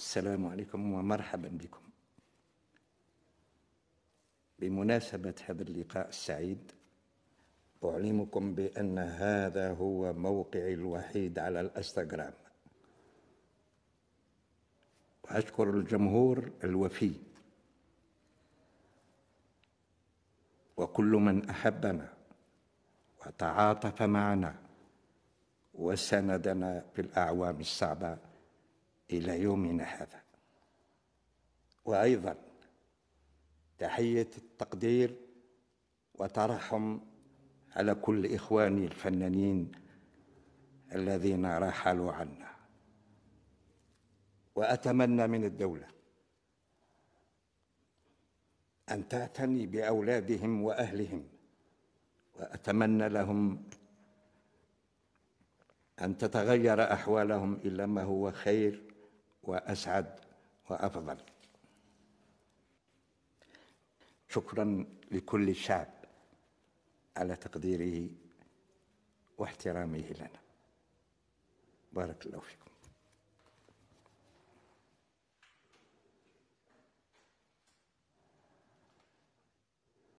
السلام عليكم ومرحبا بكم بمناسبة هذا اللقاء السعيد أعلمكم بأن هذا هو موقعي الوحيد على الأستغرام وأشكر الجمهور الوفي وكل من أحبنا وتعاطف معنا وسندنا في الأعوام الصعبة إلى يومنا هذا وأيضا تحية التقدير وترحم على كل إخواني الفنانين الذين رحلوا عنا وأتمنى من الدولة أن تعتني بأولادهم وأهلهم وأتمنى لهم أن تتغير أحوالهم إلى ما هو خير وأسعد وأفضل شكرا لكل الشعب على تقديره واحترامه لنا بارك الله فيكم